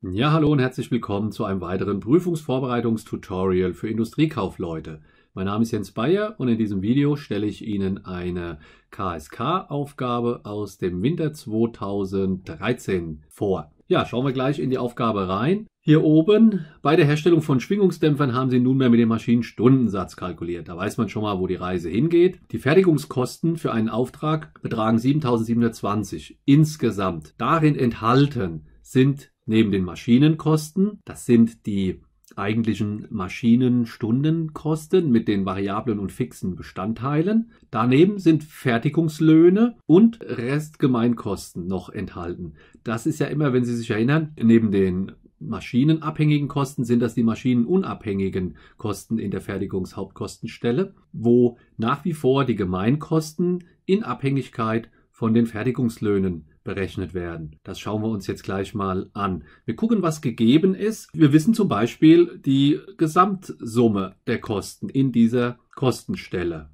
Ja, hallo und herzlich willkommen zu einem weiteren Prüfungsvorbereitungstutorial für Industriekaufleute. Mein Name ist Jens Bayer und in diesem Video stelle ich Ihnen eine KSK-Aufgabe aus dem Winter 2013 vor. Ja, schauen wir gleich in die Aufgabe rein. Hier oben, bei der Herstellung von Schwingungsdämpfern haben Sie nunmehr mit dem Maschinenstundensatz kalkuliert. Da weiß man schon mal, wo die Reise hingeht. Die Fertigungskosten für einen Auftrag betragen 7.720 insgesamt. Darin enthalten sind Neben den Maschinenkosten, das sind die eigentlichen Maschinenstundenkosten mit den variablen und fixen Bestandteilen. Daneben sind Fertigungslöhne und Restgemeinkosten noch enthalten. Das ist ja immer, wenn Sie sich erinnern, neben den maschinenabhängigen Kosten sind das die maschinenunabhängigen Kosten in der Fertigungshauptkostenstelle, wo nach wie vor die Gemeinkosten in Abhängigkeit von den Fertigungslöhnen berechnet werden. Das schauen wir uns jetzt gleich mal an. Wir gucken, was gegeben ist. Wir wissen zum Beispiel die Gesamtsumme der Kosten in dieser Kostenstelle.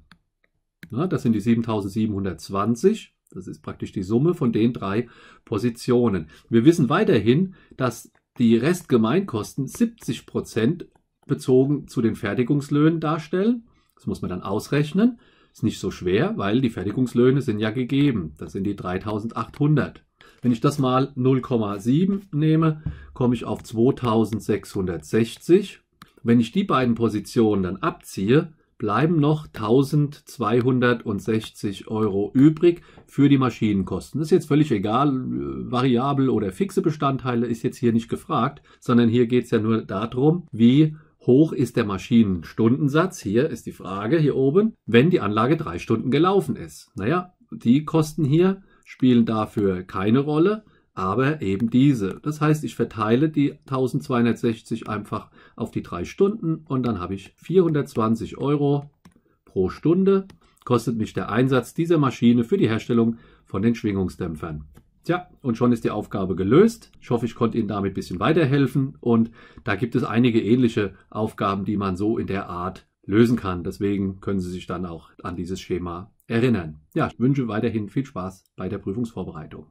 Ja, das sind die 7720. Das ist praktisch die Summe von den drei Positionen. Wir wissen weiterhin, dass die Restgemeinkosten 70 Prozent bezogen zu den Fertigungslöhnen darstellen. Das muss man dann ausrechnen. Ist nicht so schwer, weil die Fertigungslöhne sind ja gegeben. Das sind die 3800. Wenn ich das mal 0,7 nehme, komme ich auf 2660. Wenn ich die beiden Positionen dann abziehe, bleiben noch 1260 Euro übrig für die Maschinenkosten. Das ist jetzt völlig egal, äh, variabel oder fixe Bestandteile ist jetzt hier nicht gefragt, sondern hier geht es ja nur darum, wie hoch ist der Maschinenstundensatz? Hier ist die Frage, hier oben, wenn die Anlage drei Stunden gelaufen ist. Naja, die Kosten hier spielen dafür keine Rolle, aber eben diese. Das heißt, ich verteile die 1260 einfach auf die drei Stunden und dann habe ich 420 Euro pro Stunde kostet mich der Einsatz dieser Maschine für die Herstellung von den Schwingungsdämpfern. Tja, und schon ist die Aufgabe gelöst. Ich hoffe, ich konnte Ihnen damit ein bisschen weiterhelfen. Und da gibt es einige ähnliche Aufgaben, die man so in der Art lösen kann. Deswegen können Sie sich dann auch an dieses Schema erinnern. Ja, ich wünsche weiterhin viel Spaß bei der Prüfungsvorbereitung.